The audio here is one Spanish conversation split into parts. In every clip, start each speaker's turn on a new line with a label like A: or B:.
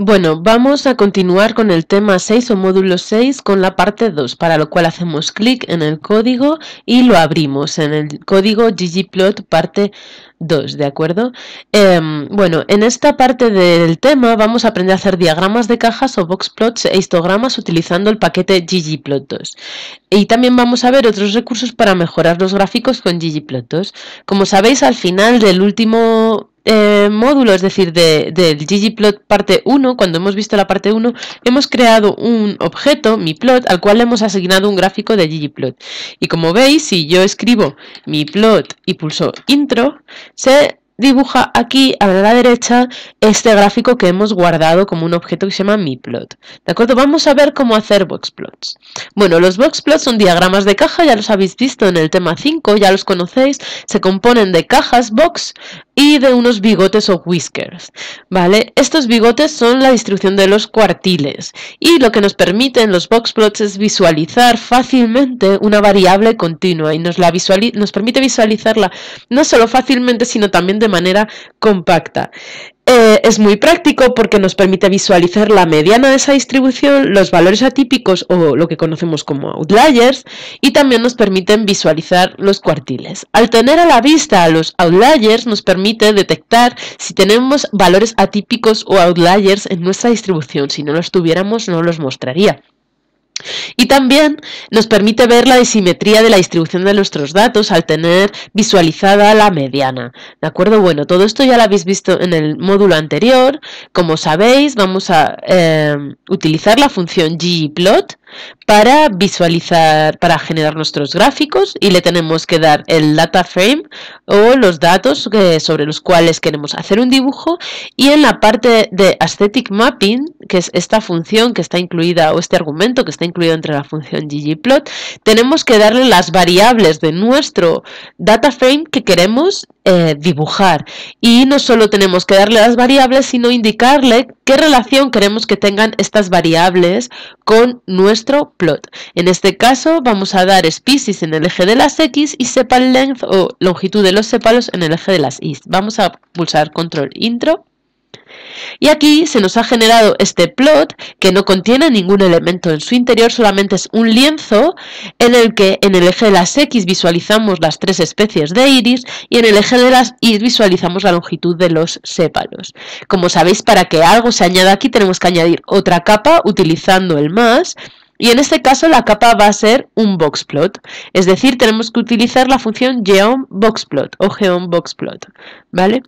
A: Bueno, vamos a continuar con el tema 6 o módulo 6 con la parte 2, para lo cual hacemos clic en el código y lo abrimos en el código ggplot parte 2, ¿de acuerdo? Em, bueno, en esta parte del tema vamos a aprender a hacer diagramas de cajas o boxplots e histogramas utilizando el paquete ggplot2. Y también vamos a ver otros recursos para mejorar los gráficos con ggplot2. Como sabéis, al final del último eh, módulo, es decir, del ggplot parte 1, cuando hemos visto la parte 1, hemos creado un objeto, mi plot, al cual le hemos asignado un gráfico de ggplot. Y como veis, si yo escribo mi plot y pulso intro, se dibuja aquí a la derecha este gráfico que hemos guardado como un objeto que se llama mi plot. ¿De acuerdo? Vamos a ver cómo hacer boxplots. Bueno, los boxplots son diagramas de caja, ya los habéis visto en el tema 5, ya los conocéis. Se componen de cajas box y de unos bigotes o whiskers, ¿vale? Estos bigotes son la distribución de los cuartiles y lo que nos permiten los boxplots es visualizar fácilmente una variable continua y nos, la nos permite visualizarla no solo fácilmente sino también de manera compacta. Eh, es muy práctico porque nos permite visualizar la mediana de esa distribución, los valores atípicos o lo que conocemos como outliers y también nos permiten visualizar los cuartiles. Al tener a la vista a los outliers nos permite detectar si tenemos valores atípicos o outliers en nuestra distribución. Si no los tuviéramos no los mostraría. Y también nos permite ver la disimetría de la distribución de nuestros datos al tener visualizada la mediana. ¿De acuerdo? Bueno, todo esto ya lo habéis visto en el módulo anterior. Como sabéis, vamos a em, utilizar la función ggplot para visualizar, para generar nuestros gráficos y le tenemos que dar el data frame o los datos sobre los cuales queremos hacer un dibujo y en la parte de aesthetic mapping, que es esta función que está incluida o este argumento que está incluido entre la función ggplot, tenemos que darle las variables de nuestro data frame que queremos eh, dibujar. Y no solo tenemos que darle las variables, sino indicarle qué relación queremos que tengan estas variables con nuestro plot. En este caso vamos a dar species en el eje de las X y sepal length o longitud de los sepalos en el eje de las Y. Vamos a pulsar control intro y aquí se nos ha generado este plot que no contiene ningún elemento en su interior, solamente es un lienzo en el que en el eje de las X visualizamos las tres especies de iris y en el eje de las Y visualizamos la longitud de los sépalos. Como sabéis, para que algo se añada aquí tenemos que añadir otra capa utilizando el más y en este caso la capa va a ser un boxplot, es decir, tenemos que utilizar la función geomboxplot o geomboxplot, ¿vale?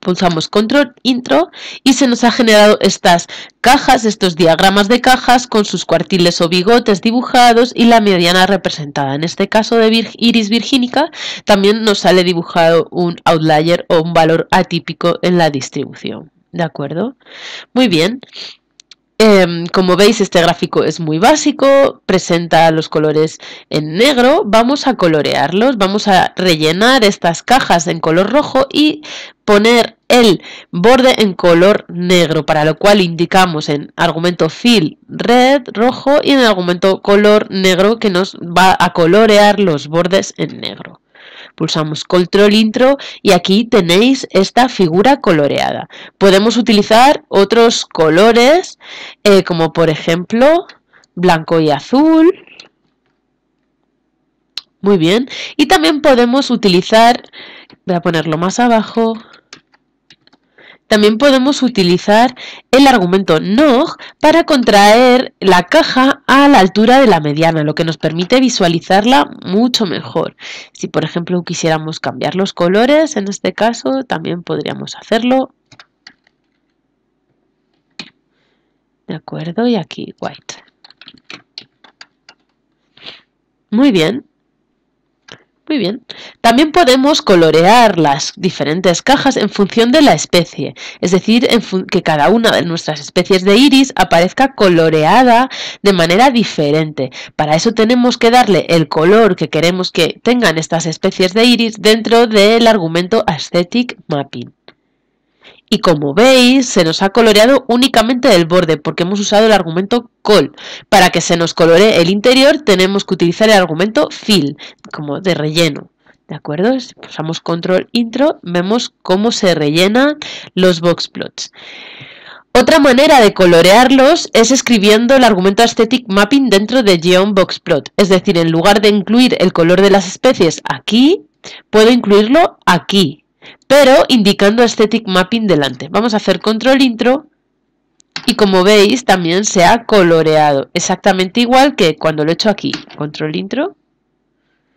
A: pulsamos control intro y se nos ha generado estas cajas, estos diagramas de cajas con sus cuartiles o bigotes dibujados y la mediana representada. En este caso de iris virgínica también nos sale dibujado un outlier o un valor atípico en la distribución. ¿De acuerdo? Muy bien. Em, como veis, este gráfico es muy básico, presenta los colores en negro, vamos a colorearlos, vamos a rellenar estas cajas en color rojo y poner el borde en color negro, para lo cual indicamos en argumento fill red, rojo y en argumento color negro que nos va a colorear los bordes en negro. Pulsamos Control Intro y aquí tenéis esta figura coloreada. Podemos utilizar otros colores eh, como por ejemplo blanco y azul. Muy bien. Y también podemos utilizar, voy a ponerlo más abajo, también podemos utilizar el argumento NOG para contraer la caja a la altura de la mediana, lo que nos permite visualizarla mucho mejor. Si por ejemplo quisiéramos cambiar los colores, en este caso también podríamos hacerlo. De acuerdo, y aquí white. Muy bien, muy bien. También podemos colorear las diferentes cajas en función de la especie, es decir, que cada una de nuestras especies de iris aparezca coloreada de manera diferente. Para eso tenemos que darle el color que queremos que tengan estas especies de iris dentro del argumento Aesthetic Mapping y como veis se nos ha coloreado únicamente el borde porque hemos usado el argumento col. Para que se nos colore el interior tenemos que utilizar el argumento fill como de relleno. ¿De acuerdo? Si pulsamos control intro vemos cómo se rellenan los boxplots. Otra manera de colorearlos es escribiendo el argumento aesthetic mapping dentro de geom_boxplot es decir, en lugar de incluir el color de las especies aquí, puedo incluirlo aquí, pero indicando Aesthetic Mapping delante. Vamos a hacer control intro y como veis también se ha coloreado, exactamente igual que cuando lo he hecho aquí, control intro,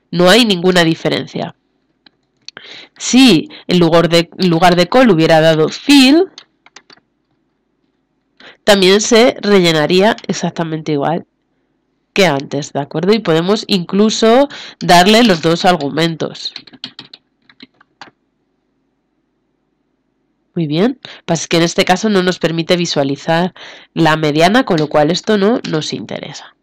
A: no hay ninguna diferencia. Si en lugar de, en lugar de col hubiera dado fill, también se rellenaría exactamente igual que antes, ¿de acuerdo? Y podemos incluso darle los dos argumentos. Muy bien. Pues que en este caso no nos permite visualizar la mediana, con lo cual esto no nos interesa.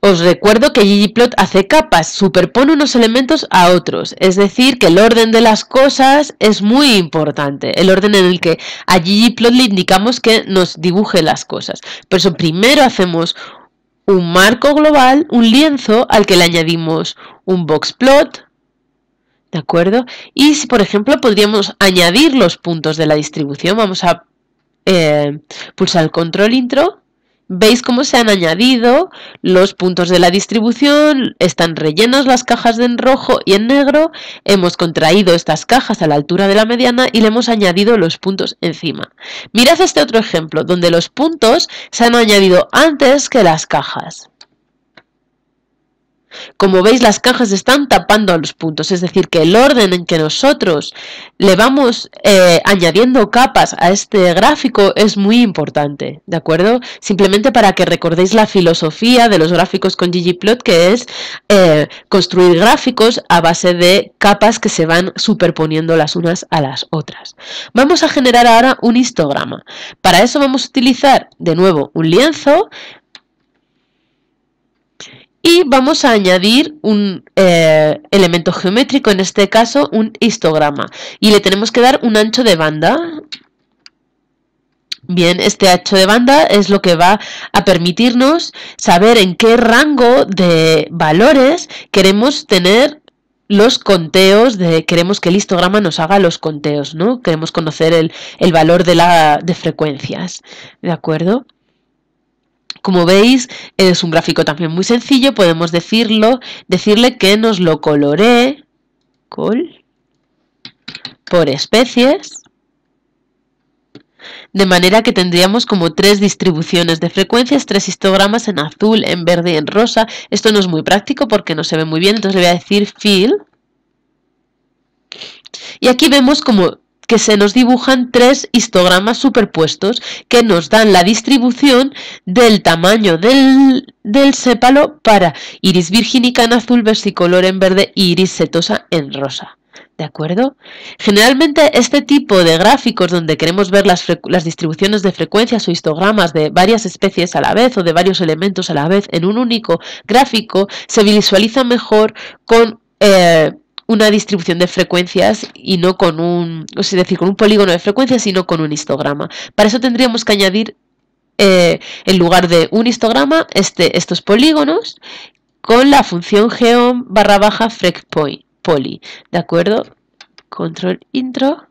A: Os recuerdo que ggplot hace capas, superpone unos elementos a otros, es decir, que el orden de las cosas es muy importante, el orden en el que a ggplot le indicamos que nos dibuje las cosas. Por eso primero hacemos un marco global, un lienzo al que le añadimos un boxplot. ¿De acuerdo? Y si, por ejemplo, podríamos añadir los puntos de la distribución, vamos a eh, pulsar el control intro. Veis cómo se han añadido los puntos de la distribución, están rellenas las cajas en rojo y en negro, hemos contraído estas cajas a la altura de la mediana y le hemos añadido los puntos encima. Mirad este otro ejemplo, donde los puntos se han añadido antes que las cajas. Como veis, las cajas están tapando a los puntos, es decir, que el orden en que nosotros le vamos eh, añadiendo capas a este gráfico es muy importante, ¿de acuerdo? Simplemente para que recordéis la filosofía de los gráficos con ggplot, que es eh, construir gráficos a base de capas que se van superponiendo las unas a las otras. Vamos a generar ahora un histograma. Para eso vamos a utilizar, de nuevo, un lienzo, y vamos a añadir un eh, elemento geométrico, en este caso un histograma. Y le tenemos que dar un ancho de banda. Bien, este ancho de banda es lo que va a permitirnos saber en qué rango de valores queremos tener los conteos queremos que el histograma nos haga los conteos, ¿no? Queremos conocer el, valor de la de frecuencias. ¿De acuerdo? Como veis, es un gráfico también muy sencillo, podemos decirlo, decirle que nos lo colore col, por especies, de manera que tendríamos como tres distribuciones de frecuencias, tres histogramas en azul, en verde y en rosa. Esto no es muy práctico porque no se ve muy bien, entonces le voy a decir fill. Y aquí vemos como que se nos dibujan tres histogramas superpuestos que nos dan la distribución del tamaño del, sépalo para iris virginica en azul, versicolor en verde y iris setosa en rosa. ¿De acuerdo? Generalmente este tipo de gráficos donde queremos ver las, las, distribuciones de frecuencias o histogramas de varias especies a la vez o de varios elementos a la vez en un único gráfico se visualiza mejor con eh, una distribución de frecuencias y no con un, decir, con un polígono de frecuencias y no con un histograma. Para eso tendríamos que añadir eh, en lugar de un histograma este, estos polígonos con la función geom barra baja frec ¿de acuerdo? Control intro.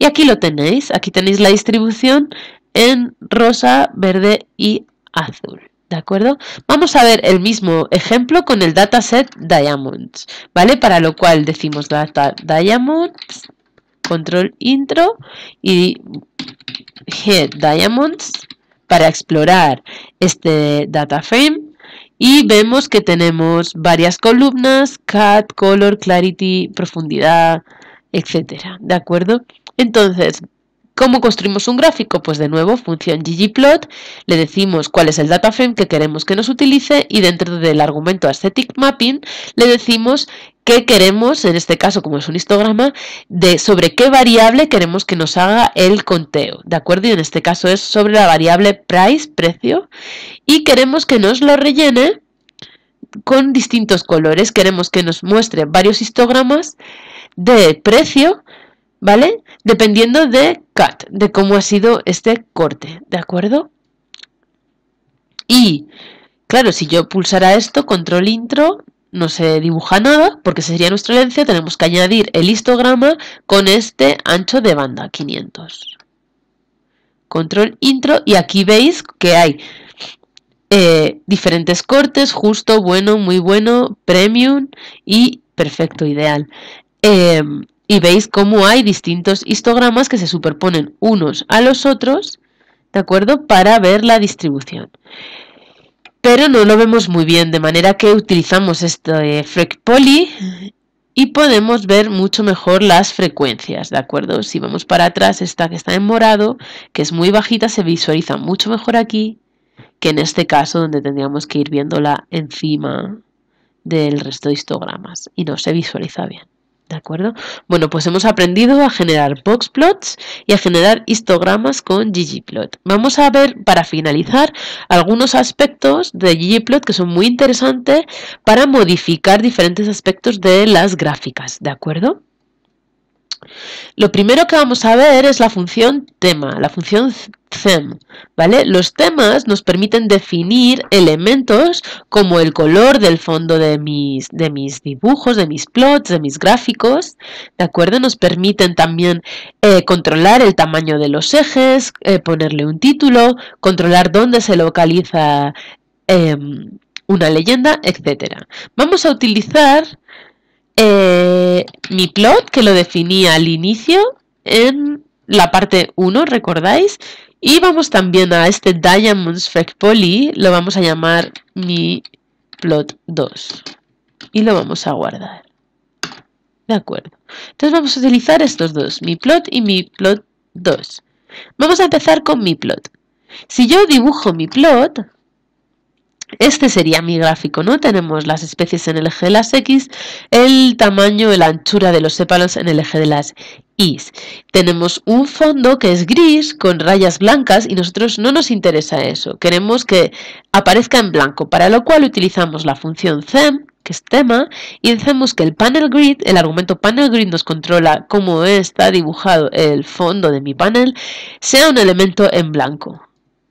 A: Y aquí lo tenéis, aquí tenéis la distribución en rosa, verde y azul. ¿De acuerdo? Vamos a ver el mismo ejemplo con el dataset Diamonds, ¿vale? Para lo cual decimos data Diamonds, control intro y head Diamonds para explorar este data frame y vemos que tenemos varias columnas, cut, color, clarity, profundidad, etcétera, ¿de acuerdo? Entonces, ¿Cómo construimos un gráfico? Pues de nuevo, función ggplot, le decimos cuál es el data frame que queremos que nos utilice y dentro del argumento aesthetic mapping le decimos qué queremos, en este caso como es un histograma, de sobre qué variable queremos que nos haga el conteo, ¿de acuerdo? Y en este caso es sobre la variable price, precio, y queremos que nos lo rellene con distintos colores. Queremos que nos muestre varios histogramas de precio, ¿vale? Dependiendo de de cómo ha sido este corte, ¿de acuerdo? Y, claro, si yo pulsara esto, control intro, no se dibuja nada, porque sería nuestra herencia, tenemos que añadir el histograma con este ancho de banda, 500. Control intro, y aquí veis que hay eh, diferentes cortes, justo, bueno, muy bueno, premium y perfecto, ideal. Em, y veis cómo hay distintos histogramas que se superponen unos a los otros, ¿de acuerdo? Para ver la distribución. Pero no lo vemos muy bien, de manera que utilizamos este FreqPoly y podemos ver mucho mejor las frecuencias, ¿de acuerdo? Si vamos para atrás, esta que está en morado, que es muy bajita, se visualiza mucho mejor aquí que en este caso donde tendríamos que ir viéndola encima del resto de histogramas y no se visualiza bien. ¿De acuerdo? Bueno, pues hemos aprendido a generar boxplots y a generar histogramas con ggplot. Vamos a ver, para finalizar, algunos aspectos de ggplot que son muy interesantes para modificar diferentes aspectos de las gráficas, ¿de acuerdo? Lo primero que vamos a ver es la función tema, la función theme, ¿vale? Los temas nos permiten definir elementos como el color del fondo de mis, de mis dibujos, de mis plots, de mis gráficos, ¿de acuerdo? Nos permiten también eh, controlar el tamaño de los ejes, eh, ponerle un título, controlar dónde se localiza em, una leyenda, etc. Vamos a utilizar eh, mi plot, que lo definía al inicio, en la parte 1, ¿recordáis? Y vamos también a este Diamonds Fake Poly, lo vamos a llamar mi plot 2. Y lo vamos a guardar. De acuerdo. Entonces vamos a utilizar estos dos, mi plot y mi plot 2. Vamos a empezar con mi plot. Si yo dibujo mi plot, este sería mi gráfico, ¿no? Tenemos las especies en el eje de las X, el tamaño, la anchura de los sépalos en el eje de las Y. Tenemos un fondo que es gris con rayas blancas y nosotros no nos interesa eso. Queremos que aparezca en blanco, para lo cual utilizamos la función cem que es tema, y decimos que el panel grid, el argumento panel grid nos controla cómo está dibujado el fondo de mi panel, sea un elemento en blanco.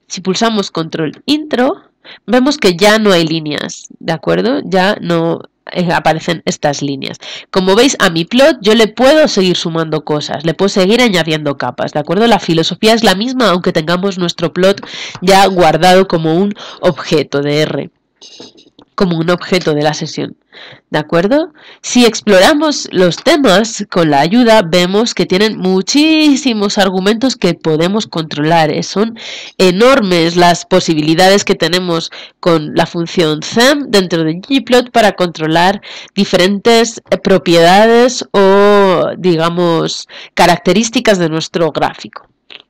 A: Si pulsamos control intro, Vemos que ya no hay líneas, ¿de acuerdo? Ya no eh, aparecen estas líneas. Como veis, a mi plot yo le puedo seguir sumando cosas, le puedo seguir añadiendo capas, ¿de acuerdo? La filosofía es la misma, aunque tengamos nuestro plot ya guardado como un objeto de R como un objeto de la sesión. ¿De acuerdo? Si exploramos los temas con la ayuda, vemos que tienen muchísimos argumentos que podemos controlar. Eh, son enormes las posibilidades que tenemos con la función ZEM dentro de Gplot para controlar diferentes eh, propiedades o, digamos, características de nuestro gráfico.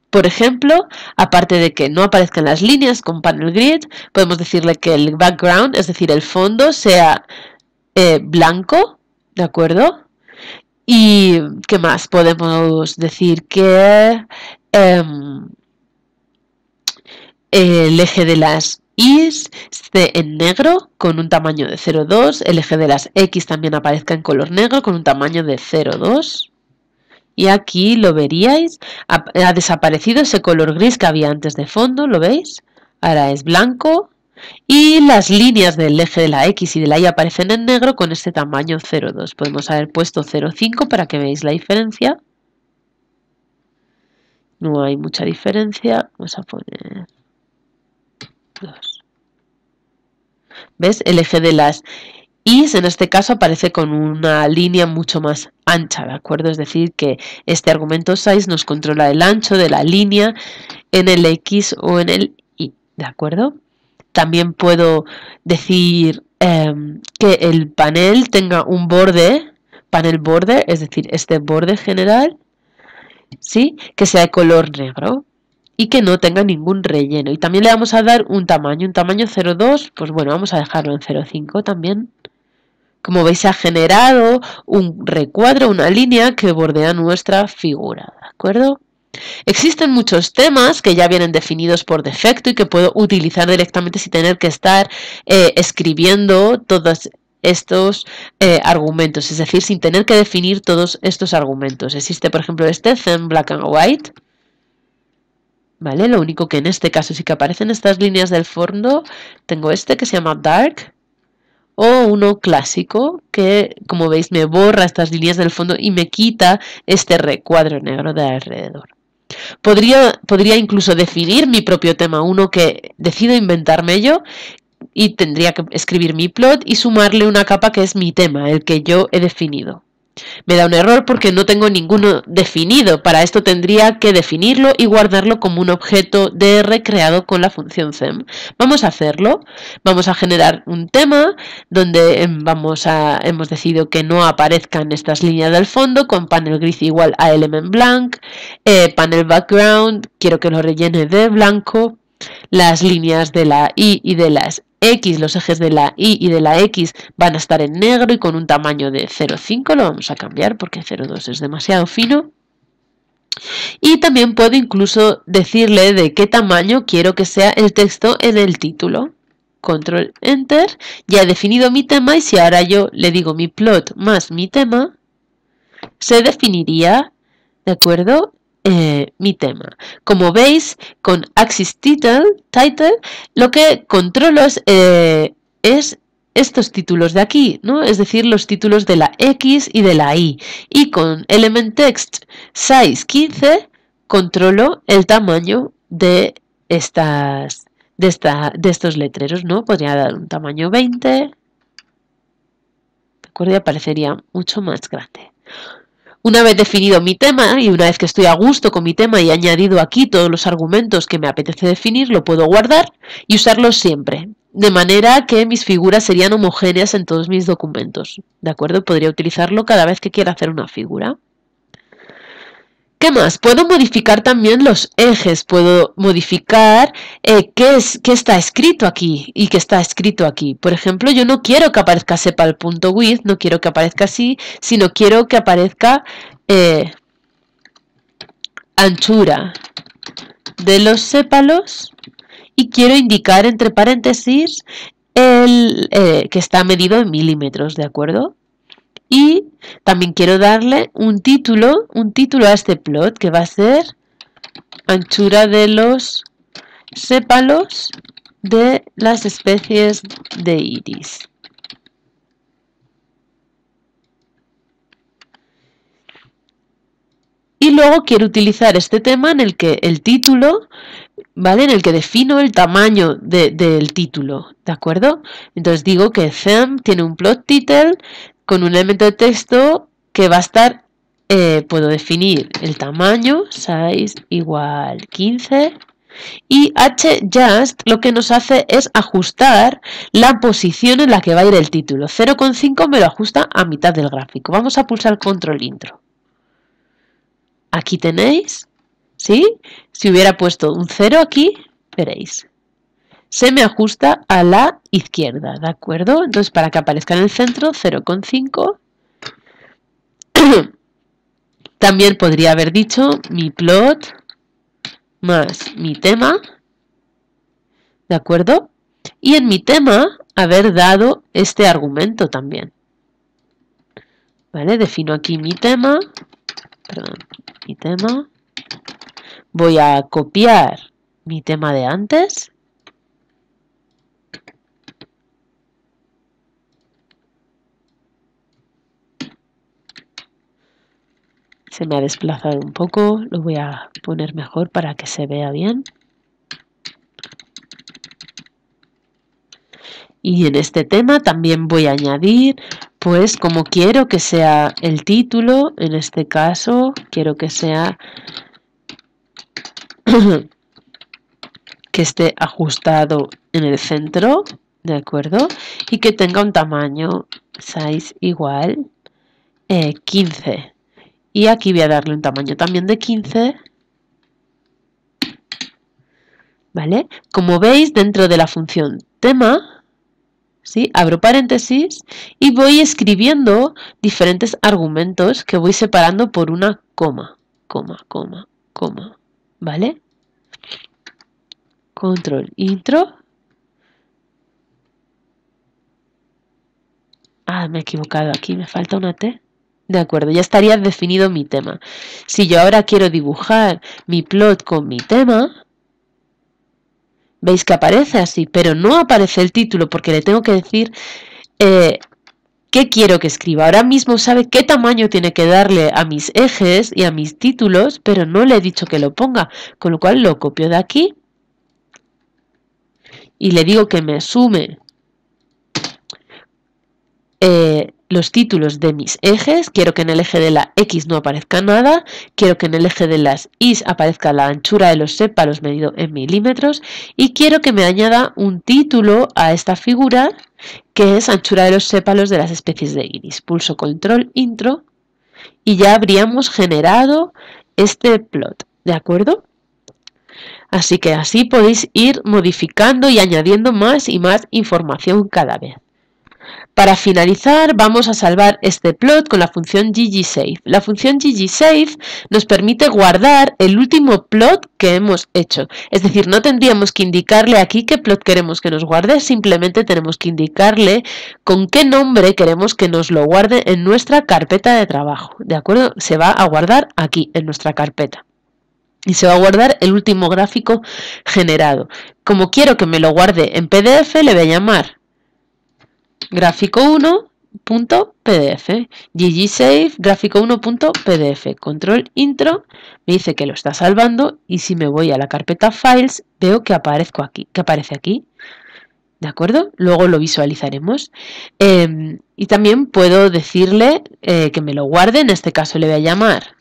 A: Por ejemplo, aparte de que no aparezcan las líneas con panel grid, podemos decirle que el background, es decir, el fondo, sea eh, blanco, ¿de acuerdo? ¿Y qué más? Podemos decir que em, el eje de las Is esté en negro con un tamaño de 0,2, el eje de las X también aparezca en color negro con un tamaño de 0,2. Y aquí lo veríais, ha, desaparecido ese color gris que había antes de fondo, ¿lo veis? Ahora es blanco y las líneas del eje de la X y de la Y aparecen en negro con este tamaño 0,2. Podemos haber puesto 0,5 para que veáis la diferencia. No hay mucha diferencia. Vamos a poner 2. ¿Ves? El eje de las y en este caso aparece con una línea mucho más ancha, ¿de acuerdo? Es decir, que este argumento size nos controla el ancho de la línea en el x o en el y, ¿de acuerdo? También puedo decir em, que el panel tenga un borde, panel borde, es decir, este borde general, ¿sí? Que sea de color negro, y que no tenga ningún relleno. Y también le vamos a dar un tamaño, un tamaño 0,2, pues bueno, vamos a dejarlo en 0,5 también. Como veis, ha generado un recuadro, una línea que bordea nuestra figura, ¿de acuerdo? Existen muchos temas que ya vienen definidos por defecto y que puedo utilizar directamente sin tener que estar eh, escribiendo todos estos eh, argumentos, es decir, sin tener que definir todos estos argumentos. Existe, por ejemplo, este Zen Black and White, ¿vale? Lo único que en este caso sí que aparecen estas líneas del fondo. Tengo este que se llama Dark, o uno clásico que, como veis, me borra estas líneas del fondo y me quita este recuadro negro de alrededor. Podría, podría incluso definir mi propio tema, uno que decido inventarme yo y tendría que escribir mi plot y sumarle una capa que es mi tema, el que yo he definido. Me da un error porque no tengo ninguno definido. Para esto tendría que definirlo y guardarlo como un objeto de creado con la función Zem. Vamos a hacerlo. Vamos a generar un tema donde em, vamos hemos decidido que no aparezcan estas líneas del fondo con panel gris igual a element blank, eh, panel background, quiero que lo rellene de blanco, las líneas de la Y y de las X, los ejes de la Y y de la X van a estar en negro y con un tamaño de 0,5 lo vamos a cambiar porque 0,2 es demasiado fino. Y también puedo incluso decirle de qué tamaño quiero que sea el texto en el título. Control Enter, ya he definido mi tema y si ahora yo le digo mi plot más mi tema, se definiría, ¿de acuerdo? Eh, mi tema. Como veis, con Axis Title, title lo que controlo eh, es, estos títulos de aquí, ¿no? Es decir, los títulos de la X y de la Y. Y con Element Text Size 15 controlo el tamaño de estas de esta de estos letreros, ¿no? Podría dar un tamaño 20. De acuerdo, y aparecería mucho más grande. Una vez definido mi tema y una vez que estoy a gusto con mi tema y he añadido aquí todos los argumentos que me apetece definir, lo puedo guardar y usarlo siempre, de manera que mis figuras serían homogéneas en todos mis documentos. ¿De acuerdo? Podría utilizarlo cada vez que quiera hacer una figura. ¿Qué más? Puedo modificar también los ejes, puedo modificar eh, qué, es, está escrito aquí y qué está escrito aquí. Por ejemplo, yo no quiero que aparezca sepal.width, no quiero que aparezca así, sino quiero que aparezca eh, anchura de los sépalos y quiero indicar entre paréntesis el, eh, que está medido en milímetros, ¿de acuerdo? Y también quiero darle un título, un título a este plot que va a ser anchura de los sépalos de las especies de iris. Y luego quiero utilizar este tema en el que el título, ¿vale? En el que defino el tamaño de, del título, ¿de acuerdo? Entonces digo que them tiene un plot title con un elemento de texto que va a estar, eh, puedo definir el tamaño, size igual 15, y H just lo que nos hace es ajustar la posición en la que va a ir el título. 0,5 me lo ajusta a mitad del gráfico. Vamos a pulsar control intro. Aquí tenéis, ¿sí? Si hubiera puesto un 0 aquí, veréis se me ajusta a la izquierda, ¿de acuerdo? Entonces, para que aparezca en el centro, 0,5. También podría haber dicho mi plot más mi tema, ¿de acuerdo? Y en mi tema haber dado este argumento también. ¿Vale? Defino aquí mi tema, perdón, mi tema. Voy a copiar mi tema de antes se me ha desplazado un poco, lo voy a poner mejor para que se vea bien. Y en este tema también voy a añadir, pues como quiero que sea el título, en este caso quiero que sea que esté ajustado en el centro, ¿de acuerdo? Y que tenga un tamaño size igual 15, eh, y aquí voy a darle un tamaño también de 15. ¿Vale? Como veis, dentro de la función tema, ¿sí? abro paréntesis y voy escribiendo diferentes argumentos que voy separando por una coma, coma, coma, coma. ¿Vale? Control intro. Ah, me he equivocado aquí, me falta una T. De acuerdo, ya estaría definido mi tema. Si yo ahora quiero dibujar mi plot con mi tema, veis que aparece así, pero no aparece el título porque le tengo que decir eh, qué quiero que escriba. Ahora mismo sabe qué tamaño tiene que darle a mis ejes y a mis títulos, pero no le he dicho que lo ponga, con lo cual lo copio de aquí y le digo que me sume eh, los títulos de mis ejes. Quiero que en el eje de la X no aparezca nada. Quiero que en el eje de las Y aparezca la anchura de los sépalos medido en milímetros. Y quiero que me añada un título a esta figura que es anchura de los sépalos de las especies de iris. Pulso control intro y ya habríamos generado este plot. ¿De acuerdo? Así que así podéis ir modificando y añadiendo más y más información cada vez. Para finalizar, vamos a salvar este plot con la función ggsave. La función ggsave nos permite guardar el último plot que hemos hecho. Es decir, no tendríamos que indicarle aquí qué plot queremos que nos guarde, simplemente tenemos que indicarle con qué nombre queremos que nos lo guarde en nuestra carpeta de trabajo. ¿De acuerdo? Se va a guardar aquí, en nuestra carpeta y se va a guardar el último gráfico generado. Como quiero que me lo guarde en PDF, le voy a llamar gráfico 1.pdf, ggsave gráfico 1.pdf, control intro, me dice que lo está salvando y si me voy a la carpeta files veo que, aparezco aquí, que aparece aquí. ¿De acuerdo? Luego lo visualizaremos. Em, y también puedo decirle eh, que me lo guarde, en este caso le voy a llamar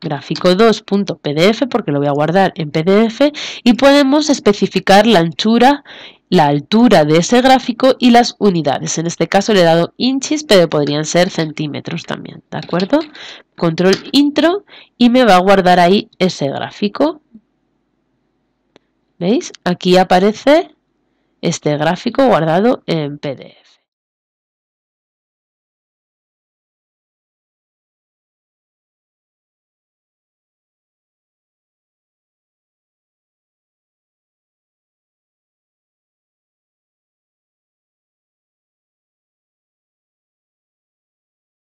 A: gráfico 2.pdf porque lo voy a guardar en PDF y podemos especificar la anchura, la altura de ese gráfico y las unidades. En este caso le he dado inches, pero podrían ser centímetros también, ¿de acuerdo? Control intro y me va a guardar ahí ese gráfico. ¿Veis? Aquí aparece este gráfico guardado en PDF.